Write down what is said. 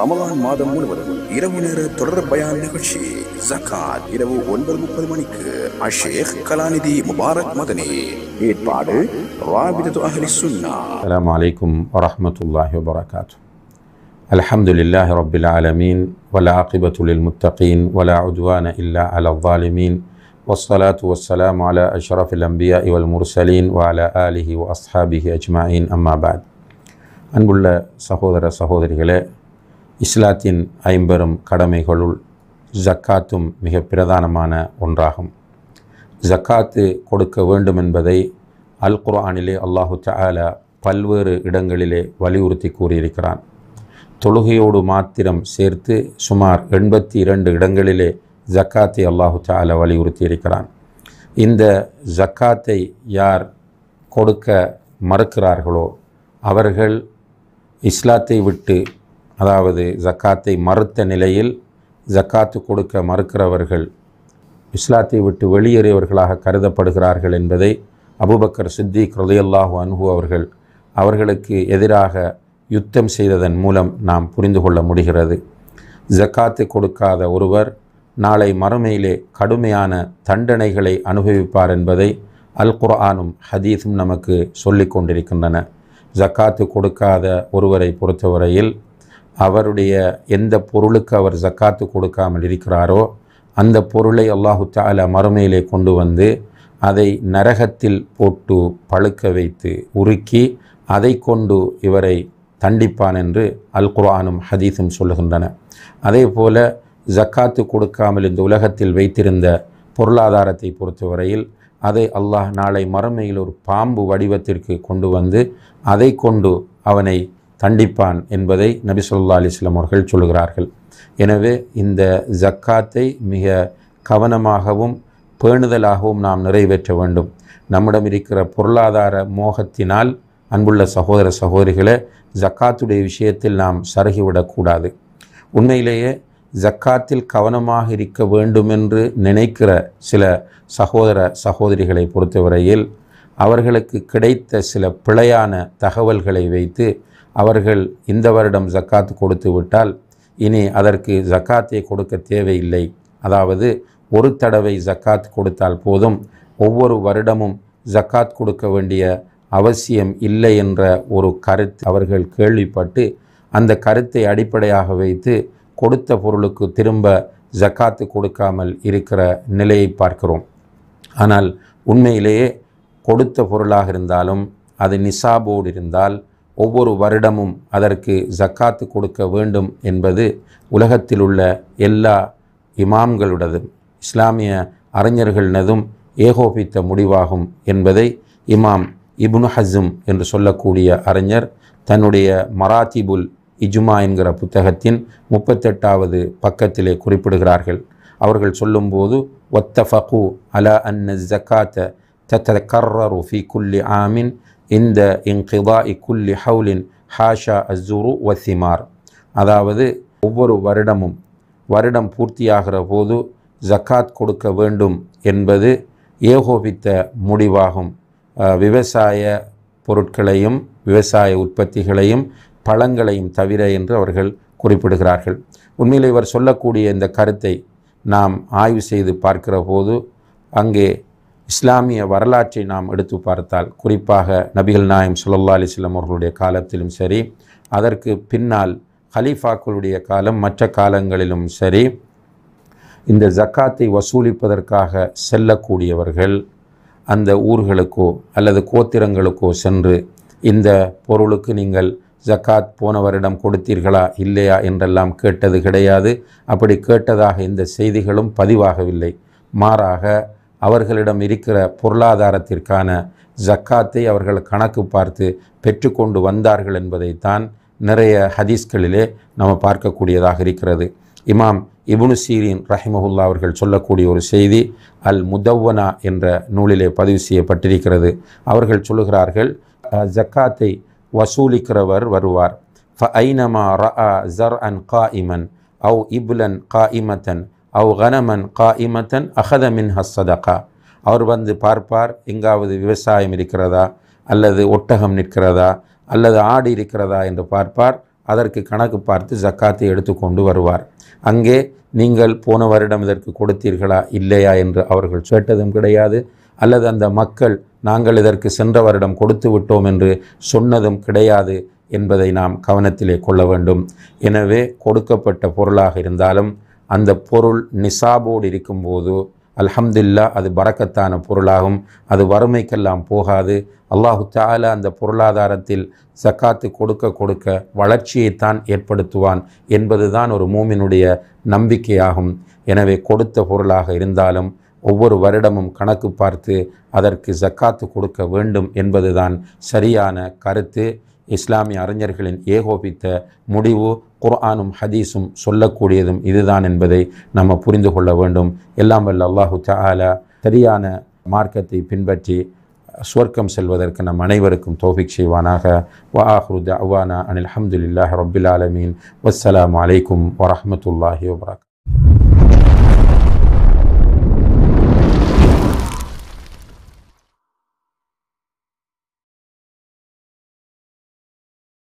ரமலான் نير முழுவதும் بيان نقشي زكاة பயான் ونبر مقبل منك الشيخ முப்பது دي مبارك مدني إيد بعد رابطة أهل السنة السلام عليكم ورحمة الله وبركاته الحمد لله رب العالمين عقبة للمتقين ولا عدوان إلا على الظالمين والصلاة والسلام على أشرف الأنبياء والمرسلين وعلى آله وأصحابه أجمعين أما بعد أنبل سهودر سهودر இஸ்லாத்தின் ஐம்பெரும் கடமைகளுள் ஜக்காத்தும் மிக பிரதானமான ஒன்றாகும் ஜக்காத்து கொடுக்க வேண்டும் என்பதை அல் குர்ஆனிலே அல்லாஹு தாலா பல்வேறு இடங்களிலே வலியுறுத்தி கூறியிருக்கிறான் தொழுகையோடு மாத்திரம் சேர்த்து சுமார் எண்பத்தி இரண்டு இடங்களிலே ஜக்காத்தை அல்லாஹு தாலா வலியுறுத்தி இருக்கிறான் இந்த ஜக்காத்தை யார் கொடுக்க மறுக்கிறார்களோ அவர்கள் இஸ்லாத்தை விட்டு அதாவது ஜக்காத்தை மறுத்த நிலையில் ஜக்காத்து கொடுக்க மறுக்கிறவர்கள் இஸ்லாத்தை விட்டு வெளியேறியவர்களாக கருதப்படுகிறார்கள் என்பதை அபுபக்கர் சித்திக் ஹிருதயல்லாஹு அன்ஹு அவர்கள் அவர்களுக்கு எதிராக யுத்தம் செய்ததன் மூலம் நாம் புரிந்து கொள்ள முடிகிறது ஜக்காத்து கொடுக்காத ஒருவர் நாளை மறுமையிலே கடுமையான தண்டனைகளை அனுபவிப்பார் என்பதை அல் குர்ஆனும் ஹதீஸும் நமக்கு சொல்லிக் கொண்டிருக்கின்றன ஜக்காத்து கொடுக்காத ஒருவரை பொறுத்தவரையில் அவருடைய எந்த பொருளுக்கு அவர் ஜக்காத்து கொடுக்காமல் இருக்கிறாரோ அந்த பொருளை அல்லாஹு தாலா மறுமையிலே கொண்டு வந்து அதை நரகத்தில் போட்டு பழுக்க வைத்து உருக்கி அதை கொண்டு இவரை தண்டிப்பான் என்று அல் குரானும் ஹதீஸும் சொல்லுகின்றன அதே போல ஜக்காத்து கொடுக்காமல் இந்த உலகத்தில் வைத்திருந்த பொருளாதாரத்தை பொறுத்தவரையில் அதை அல்லாஹ் நாளை மறுமையில் ஒரு பாம்பு வடிவத்திற்கு கொண்டு வந்து அதை கொண்டு அவனை தண்டிப்பான் என்பதை நபி சொல்லா அலிஸ்லாம் அவர்கள் சொல்கிறார்கள் எனவே இந்த ஜக்காத்தை மிக கவனமாகவும் பேணுதலாகவும் நாம் நிறைவேற்ற வேண்டும் நம்மிடம் இருக்கிற பொருளாதார மோகத்தினால் அன்புள்ள சகோதர சகோதரிகளை ஜக்காத்துடைய விஷயத்தில் நாம் சருகிவிடக்கூடாது உண்மையிலேயே ஜக்காத்தில் கவனமாக இருக்க வேண்டுமென்று நினைக்கிற சில சகோதர சகோதரிகளை பொறுத்தவரையில் அவர்களுக்கு கிடைத்த சில பிழையான தகவல்களை வைத்து அவர்கள் இந்த வருடம் ஜக்காத்து கொடுத்து விட்டால் இனி அதற்கு ஜக்காத்தை கொடுக்க தேவையில்லை அதாவது ஒரு தடவை ஜக்காத் கொடுத்தால் போதும் ஒவ்வொரு வருடமும் ஜக்காத் கொடுக்க வேண்டிய அவசியம் இல்லை என்ற ஒரு கருத்து அவர்கள் கேள்விப்பட்டு அந்த கருத்தை அடிப்படையாக வைத்து கொடுத்த பொருளுக்கு திரும்ப ஜக்காத்து கொடுக்காமல் இருக்கிற நிலையை பார்க்கிறோம் ஆனால் உண்மையிலேயே கொடுத்த பொருளாக இருந்தாலும் அது நிசாபோடு இருந்தால் ஒவ்வொரு வருடமும் அதற்கு ஜக்காத்து கொடுக்க வேண்டும் என்பது உலகத்தில் உள்ள எல்லா இமாம்களுடதும் இஸ்லாமிய அறிஞர்களினதும் ஏகோபித்த முடிவாகும் என்பதை இமாம் இபுன் ஹசும் என்று சொல்லக்கூடிய அறிஞர் தன்னுடைய மராத்திபுல் இஜுமா என்கிற புத்தகத்தின் முப்பத்தெட்டாவது பக்கத்திலே குறிப்பிடுகிறார்கள் அவர்கள் சொல்லும்போது ஃபகு அலா அன்ன ஜக்காத்த தத்த கர்ரரு ஃபி குல்லி ஆமின் இந்த இ இக்குல்லி ஹவுலின் ஹாஷா அஸ்ஸுரு வசிமார் அதாவது ஒவ்வொரு வருடமும் வருடம் பூர்த்தியாகிற போது ஜக்காத் கொடுக்க வேண்டும் என்பது ஏகோபித்த முடிவாகும் விவசாய பொருட்களையும் விவசாய உற்பத்திகளையும் பழங்களையும் தவிர என்று அவர்கள் குறிப்பிடுகிறார்கள் உண்மையில் இவர் சொல்லக்கூடிய இந்த கருத்தை நாம் ஆய்வு செய்து பார்க்கிற போது அங்கே இஸ்லாமிய வரலாற்றை நாம் எடுத்து பார்த்தால் குறிப்பாக நபிகள் நாயம் சுல்லா அலிஸ்லாம் அவர்களுடைய காலத்திலும் சரி அதற்கு பின்னால் ஹலீஃபாக்களுடைய காலம் மற்ற காலங்களிலும் சரி இந்த ஜக்காத்தை வசூலிப்பதற்காக செல்லக்கூடியவர்கள் அந்த ஊர்களுக்கோ அல்லது கோத்திரங்களுக்கோ சென்று இந்த பொருளுக்கு நீங்கள் ஜக்காத் போனவரிடம் கொடுத்தீர்களா இல்லையா என்றெல்லாம் கேட்டது கிடையாது அப்படி கேட்டதாக இந்த செய்திகளும் பதிவாகவில்லை மாறாக அவர்களிடம் இருக்கிற பொருளாதாரத்திற்கான ஜக்காத்தை அவர்கள் கணக்கு பார்த்து பெற்றுக்கொண்டு வந்தார்கள் என்பதைத்தான் நிறைய ஹதீஸ்களிலே நம்ம பார்க்கக்கூடியதாக இருக்கிறது இமாம் இபுனு சீரின் ரஹிமஹுல்லா அவர்கள் சொல்லக்கூடிய ஒரு செய்தி அல் முதவ்வனா என்ற நூலிலே பதிவு செய்யப்பட்டிருக்கிறது அவர்கள் சொல்லுகிறார்கள் ஜக்காத்தை வசூலிக்கிறவர் வருவார் ஃப ஐனமா ரா ஜர் அன் கா இமன் அவ் இபுலன் கா இமத்தன் அவ் கனமன் கா இமத்தன் அகதமின் ஹஸ்ஸதகா அவர் வந்து பார்ப்பார் எங்காவது விவசாயம் இருக்கிறதா அல்லது ஒட்டகம் நிற்கிறதா அல்லது ஆடு இருக்கிறதா என்று பார்ப்பார் அதற்கு கணக்கு பார்த்து ஜக்காத்தை எடுத்துக்கொண்டு வருவார் அங்கே நீங்கள் போன வருடம் இதற்கு கொடுத்தீர்களா இல்லையா என்று அவர்கள் சேட்டதும் கிடையாது அல்லது அந்த மக்கள் நாங்கள் இதற்கு சென்ற வருடம் கொடுத்து விட்டோம் என்று சொன்னதும் கிடையாது என்பதை நாம் கவனத்திலே கொள்ள வேண்டும் எனவே கொடுக்கப்பட்ட பொருளாக இருந்தாலும் அந்த பொருள் நிசாபோடு இருக்கும்போது அல்ஹம்துல்லா அது பறக்கத்தான பொருளாகும் அது வறுமைக்கெல்லாம் போகாது அல்லாஹு தால அந்த பொருளாதாரத்தில் சக்காத்து கொடுக்க கொடுக்க வளர்ச்சியைத்தான் ஏற்படுத்துவான் என்பதுதான் ஒரு மூமினுடைய நம்பிக்கையாகும் எனவே கொடுத்த பொருளாக இருந்தாலும் ஒவ்வொரு வருடமும் கணக்கு பார்த்து அதற்கு ஜக்காத்து கொடுக்க வேண்டும் என்பதுதான் சரியான கருத்து இஸ்லாமிய அறிஞர்களின் ஏகோபித்த முடிவு குர்ஆனும் ஹதீஸும் சொல்லக்கூடியதும் இதுதான் என்பதை நம்ம புரிந்து கொள்ள வேண்டும் எல்லாம் வல்ல அல்லாஹு தாலா சரியான மார்க்கத்தை பின்பற்றி சுவர்க்கம் செல்வதற்கு நம் அனைவருக்கும் தோஃபிக் செய்வானாக வ ஆஹ்ருத் அவானா அனில் அஹமதுல்லாஹ் ரபில் ஆலமீன் வஸ்ஸலாம் அலைக்கும் வரமத்துல்லாஹி வபரக்